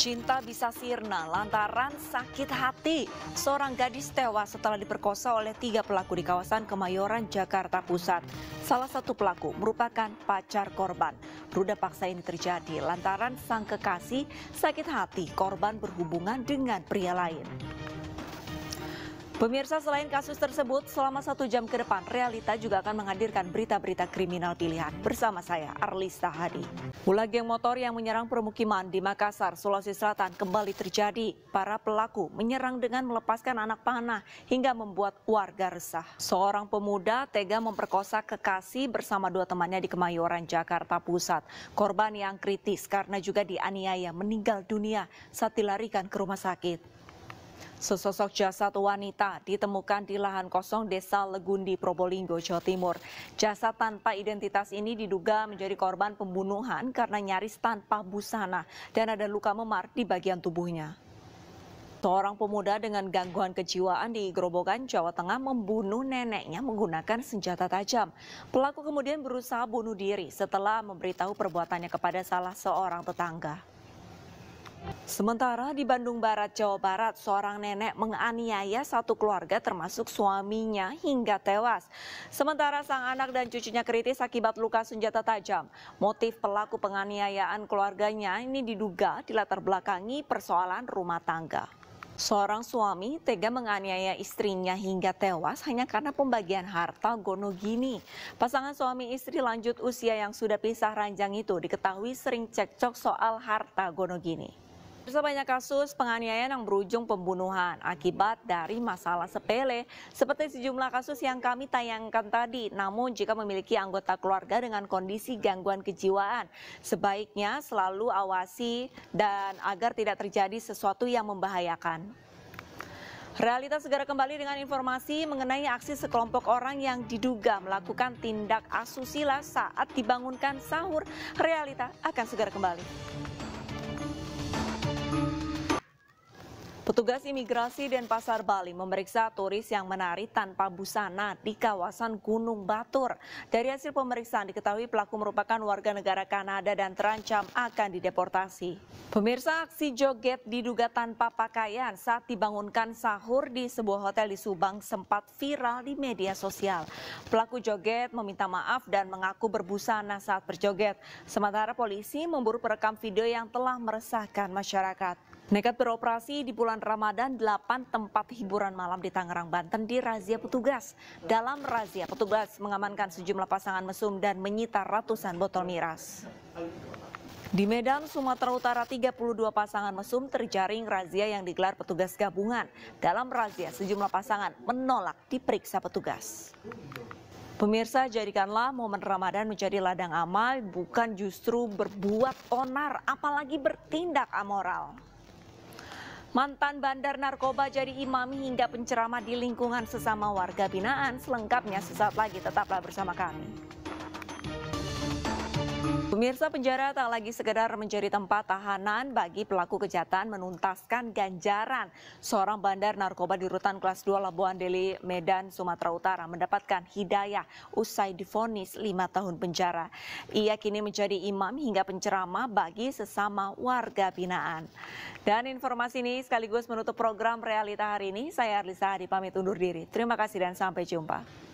Cinta bisa sirna lantaran sakit hati. Seorang gadis tewas setelah diperkosa oleh tiga pelaku di kawasan Kemayoran, Jakarta Pusat. Salah satu pelaku merupakan pacar korban. Ruda paksa ini terjadi lantaran sang kekasih sakit hati korban berhubungan dengan pria lain. Pemirsa, selain kasus tersebut, selama satu jam ke depan, Realita juga akan menghadirkan berita-berita kriminal pilihan bersama saya, Arlista Hadi. Pula geng motor yang menyerang permukiman di Makassar, Sulawesi Selatan kembali terjadi. Para pelaku menyerang dengan melepaskan anak panah hingga membuat warga resah. Seorang pemuda tega memperkosa kekasih bersama dua temannya di Kemayoran, Jakarta Pusat. Korban yang kritis karena juga dianiaya meninggal dunia saat dilarikan ke rumah sakit. Sesosok jasad wanita ditemukan di lahan kosong desa Legundi, Probolinggo, Jawa Timur. Jasad tanpa identitas ini diduga menjadi korban pembunuhan karena nyaris tanpa busana dan ada luka memar di bagian tubuhnya. Seorang pemuda dengan gangguan kejiwaan di Grobogan, Jawa Tengah membunuh neneknya menggunakan senjata tajam. Pelaku kemudian berusaha bunuh diri setelah memberitahu perbuatannya kepada salah seorang tetangga. Sementara di Bandung Barat, Jawa Barat, seorang nenek menganiaya satu keluarga termasuk suaminya hingga tewas. Sementara sang anak dan cucunya kritis akibat luka senjata tajam. Motif pelaku penganiayaan keluarganya ini diduga dilatar belakangi persoalan rumah tangga. Seorang suami tega menganiaya istrinya hingga tewas hanya karena pembagian harta gono gini. Pasangan suami istri lanjut usia yang sudah pisah ranjang itu diketahui sering cekcok soal harta gono gini. Pemirsa banyak kasus penganiayaan yang berujung pembunuhan akibat dari masalah sepele seperti sejumlah kasus yang kami tayangkan tadi. Namun jika memiliki anggota keluarga dengan kondisi gangguan kejiwaan, sebaiknya selalu awasi dan agar tidak terjadi sesuatu yang membahayakan. Realitas segera kembali dengan informasi mengenai aksi sekelompok orang yang diduga melakukan tindak asusila saat dibangunkan sahur. Realita akan segera kembali. Petugas imigrasi dan pasar Bali memeriksa turis yang menari tanpa busana di kawasan Gunung Batur. Dari hasil pemeriksaan diketahui pelaku merupakan warga negara Kanada dan terancam akan dideportasi. Pemirsa aksi joget diduga tanpa pakaian saat dibangunkan sahur di sebuah hotel di Subang sempat viral di media sosial. Pelaku joget meminta maaf dan mengaku berbusana saat berjoget. Sementara polisi memburu perekam video yang telah meresahkan masyarakat. Nekat beroperasi di bulan Ramadan, 8 tempat hiburan malam di Tangerang, Banten dirazia petugas. Dalam razia, petugas mengamankan sejumlah pasangan mesum dan menyita ratusan botol miras. Di Medan, Sumatera Utara, 32 pasangan mesum terjaring razia yang digelar petugas gabungan. Dalam razia, sejumlah pasangan menolak diperiksa petugas. Pemirsa, jadikanlah momen Ramadan menjadi ladang amal, bukan justru berbuat onar, apalagi bertindak amoral. Mantan bandar narkoba jadi imam hingga penceramah di lingkungan sesama warga binaan. Selengkapnya sesaat lagi tetaplah bersama kami. Pemirsa penjara tak lagi sekedar menjadi tempat tahanan bagi pelaku kejahatan menuntaskan ganjaran. Seorang bandar narkoba di rutan kelas 2 Labuan Deli, Medan, Sumatera Utara mendapatkan hidayah usai difonis 5 tahun penjara. Ia kini menjadi imam hingga penceramah bagi sesama warga binaan. Dan informasi ini sekaligus menutup program realita hari ini. Saya Arlisa Hadi pamit undur diri. Terima kasih dan sampai jumpa.